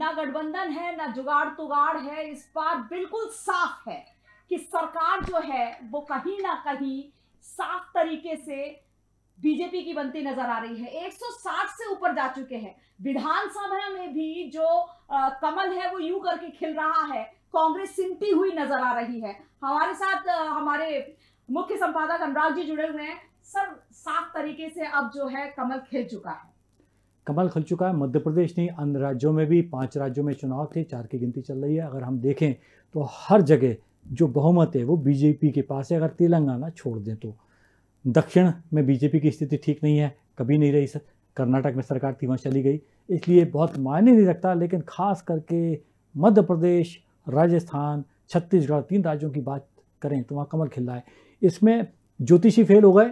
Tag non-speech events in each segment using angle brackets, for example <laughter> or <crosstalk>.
ना गठबंधन है ना जुगाड़ तुगाड़ है इस बार बिल्कुल साफ है कि सरकार जो है वो कहीं ना कहीं साफ तरीके से बीजेपी की बनती नजर आ रही है 160 से ऊपर जा चुके हैं विधानसभा में भी जो आ, कमल है वो यू करके खिल रहा है कांग्रेस सिमटी हुई नजर आ रही है हमारे साथ आ, हमारे मुख्य संपादक अनुराग जी जुड़े हुए हैं सर साफ तरीके से अब जो है कमल खिल चुका है कमल खल चुका है मध्य प्रदेश नहीं अन्य राज्यों में भी पांच राज्यों में चुनाव थे चार की गिनती चल रही है अगर हम देखें तो हर जगह जो बहुमत है वो बीजेपी के पास है अगर तेलंगाना छोड़ दें तो दक्षिण में बीजेपी की स्थिति ठीक नहीं है कभी नहीं रही सर कर्नाटक में सरकार थी वहाँ चली गई इसलिए बहुत मायने नहीं रखता लेकिन खास करके मध्य प्रदेश राजस्थान छत्तीसगढ़ तीन राज्यों की बात करें तो वहाँ कमल खिल रहा है इसमें ज्योतिषी फेल हो गए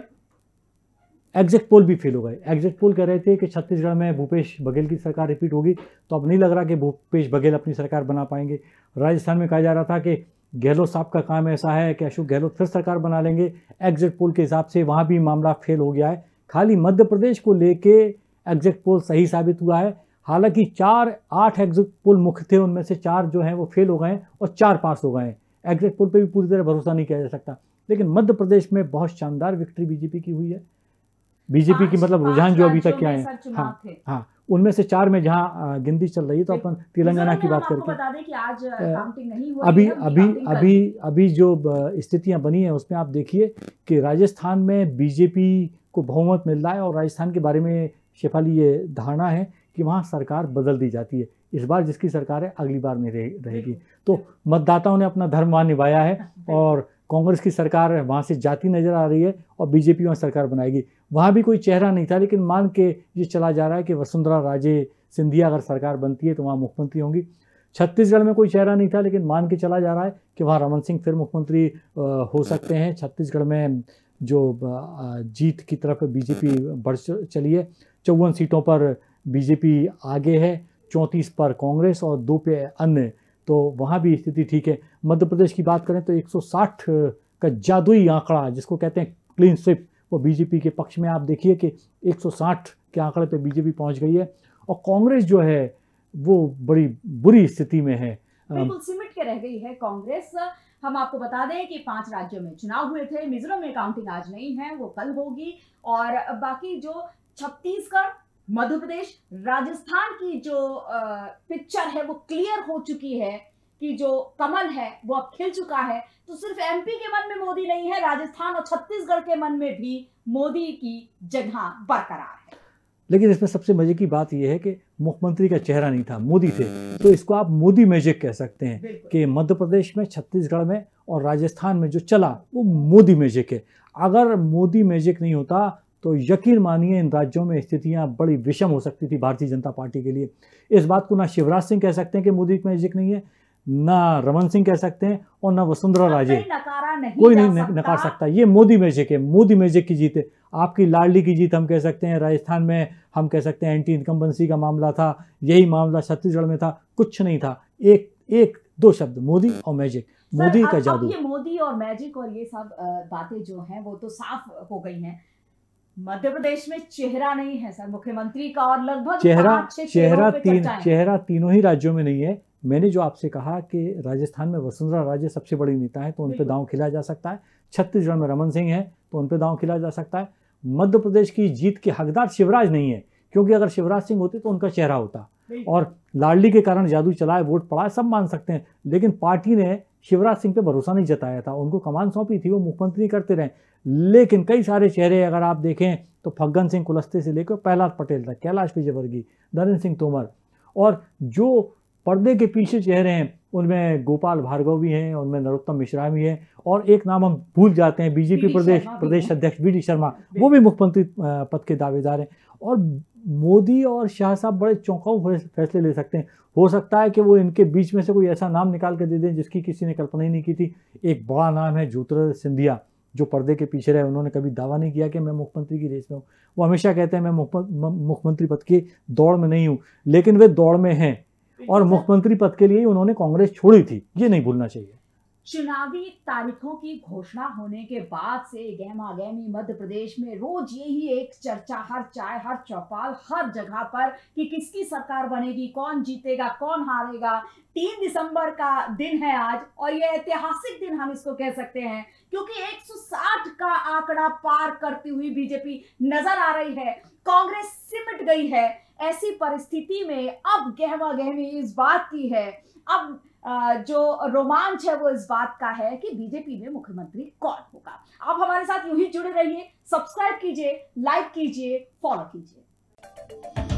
एग्जिट पोल भी फेल हो गए एग्जिट पोल कह रहे थे कि छत्तीसगढ़ में भूपेश बघेल की सरकार रिपीट होगी तो अब नहीं लग रहा कि भूपेश बघेल अपनी सरकार बना पाएंगे राजस्थान में कहा जा रहा था कि गहलोत साहब का काम ऐसा है कि अशोक गहलोत फिर सरकार बना लेंगे एग्जिट पोल के हिसाब से वहाँ भी मामला फेल हो गया है खाली मध्य प्रदेश को लेके एग्जिट पोल सही साबित हुआ है हालांकि चार आठ एग्जिट पोल मुख्य थे उनमें से चार जो हैं वो फेल हो गए हैं और चार पास हो गए हैं एग्जिट पोल पर भी पूरी तरह भरोसा नहीं किया जा सकता लेकिन मध्य प्रदेश में बहुत शानदार विक्ट्री बीजेपी की हुई है बीजेपी की मतलब रुझान जो अभी तक क्या है हाँ हाँ उनमें से चार में जहाँ गिनती चल रही है तो अपन तेलंगाना की बात करके अभी अभी अभी अभी जो स्थितियां बनी है उसमें आप देखिए कि राजस्थान में बीजेपी को बहुमत मिल रहा है और राजस्थान के बारे में शेफाली ये धारणा है कि वहाँ सरकार बदल दी जाती है इस बार जिसकी सरकार है अगली बार नहीं रहेगी तो मतदाताओं ने अपना धर्म वहाँ निभाया है <laughs> और कांग्रेस की सरकार है वहाँ से जाती नज़र आ रही है और बीजेपी वहाँ सरकार बनाएगी वहाँ भी कोई चेहरा नहीं था लेकिन मान के ये चला जा रहा है कि वसुंधरा राजे सिंधिया अगर सरकार बनती है तो वहाँ मुख्यमंत्री होंगी छत्तीसगढ़ में कोई चेहरा नहीं था लेकिन मान के चला जा रहा है कि वहाँ रमन सिंह फिर मुख्यमंत्री हो सकते हैं छत्तीसगढ़ में जो जीत की तरफ बीजेपी बढ़ चली है चौवन सीटों पर बीजेपी आगे है चौंतीस पर कांग्रेस और दो पे अन्य तो वहाँ भी स्थिति ठीक है मध्य प्रदेश की बात करें तो 160 का जादुई आंकड़ा जिसको कहते हैं क्लीन स्विप वो बीजेपी के पक्ष में आप देखिए कि 160 के आंकड़े पे बीजेपी पहुंच गई है और कांग्रेस जो है वो बड़ी बुरी स्थिति में है बिल्कुल सिमट के रह गई है कांग्रेस हम आपको बता दें कि पांच राज्यों में चुनाव हुए थे मिजोरम में काउंटिंग आज नहीं है वो कल होगी और बाकी जो छत्तीसगढ़ मध्य प्रदेश राजस्थान की जो पिक्चर है वो क्लियर हो चुकी है कि जो कमल है वो अब खिल चुका है तो सिर्फ एमपी के मन में मोदी नहीं है राजस्थान और छत्तीसगढ़ के मन में भी मोदी की जगह बरकरार है लेकिन इसमें सबसे मजे की बात यह है कि मुख्यमंत्री का चेहरा नहीं था मोदी थे तो इसको आप मोदी मैजिक कह सकते हैं कि मध्य प्रदेश में छत्तीसगढ़ में और राजस्थान में जो चला वो मोदी मैजिक है अगर मोदी मैजिक नहीं होता तो यकीन मानिए इन राज्यों में स्थितियां बड़ी विषम हो सकती थी भारतीय जनता पार्टी के लिए इस बात को ना शिवराज सिंह कह सकते हैं कि मोदी मैजिक नहीं है ना रमन सिंह कह सकते हैं और ना वसुंधरा राजे नहीं कोई नहीं सकता। नकार सकता ये मोदी मैजिक है मोदी मैजिक की जीत है आपकी लाडली की जीत हम कह सकते हैं राजस्थान में हम कह सकते हैं एंटी इनकम्बेंसी का मामला था यही मामला छत्तीसगढ़ में था कुछ नहीं था एक एक दो शब्द मोदी और मैजिक मोदी का जादू ये मोदी और मैजिक और ये सब बातें जो हैं वो तो साफ हो गई हैं मध्य प्रदेश में चेहरा नहीं है सर मुख्यमंत्री का और लगभग चेहरा चेहरा तीन चेहरा तीनों ही राज्यों में नहीं है मैंने जो आपसे कहा कि राजस्थान में वसुंधरा राजे सबसे बड़ी नेता है तो उन पर दांव खिलाया जा सकता है छत्तीसगढ़ में रमन सिंह है तो उन पर दांव खिलाया जा सकता है मध्य प्रदेश की जीत के हकदार शिवराज नहीं है क्योंकि अगर शिवराज सिंह होते तो उनका चेहरा होता और लाडली के कारण जादू चलाए वोट पड़ा सब मान सकते हैं लेकिन पार्टी ने शिवराज सिंह पे भरोसा नहीं जताया था उनको कमान सौंपी थी वो मुख्यमंत्री करते रहे लेकिन कई सारे चेहरे अगर आप देखें तो फग्गन सिंह कुलस्ते से लेकर प्रहलाद पटेल तक कैलाश विजयवर्गीय नरेंद्र सिंह तोमर और जो पर्दे के पीछे चेहरे हैं उनमें गोपाल भार्गव भी हैं उनमें नरोत्तम मिश्रा भी हैं और एक नाम हम भूल जाते हैं बीजेपी प्रदेश प्रदेश अध्यक्ष बी शर्मा वो भी मुख्यमंत्री पद के दावेदार हैं और मोदी और शाह साहब बड़े चौंकाऊ फैसले ले सकते हैं हो सकता है कि वो इनके बीच में से कोई ऐसा नाम निकाल के दे दें जिसकी किसी ने कल्पना ही नहीं की थी एक बड़ा नाम है ज्योतिरादित्य सिंधिया जो पर्दे के पीछे रहे उन्होंने कभी दावा नहीं किया कि मैं मुख्यमंत्री की रेस में हूँ वो हमेशा कहते हैं मैं मुख्यमंत्री पद की दौड़ में नहीं हूँ लेकिन वे दौड़ में हैं और मुख्यमंत्री पद के लिए उन्होंने कांग्रेस छोड़ी थी ये नहीं भूलना चाहिए चुनावी तारीखों की घोषणा होने के बाद से गहमा गहमी मध्य प्रदेश में रोज यही एक चर्चा हर चाय हर चौपाल हर जगह पर कि किसकी सरकार बनेगी कौन जीतेगा कौन हारेगा तीन दिसंबर का दिन है आज और यह ऐतिहासिक दिन हम इसको कह सकते हैं क्योंकि 160 का आंकड़ा पार करती हुई बीजेपी नजर आ रही है कांग्रेस सिमट गई है ऐसी परिस्थिति में अब गहमा गहमी इस बात की है अब जो रोमांच है वो इस बात का है कि बीजेपी में मुख्यमंत्री कौन होगा आप हमारे साथ यूं ही जुड़े रहिए सब्सक्राइब कीजिए लाइक कीजिए फॉलो कीजिए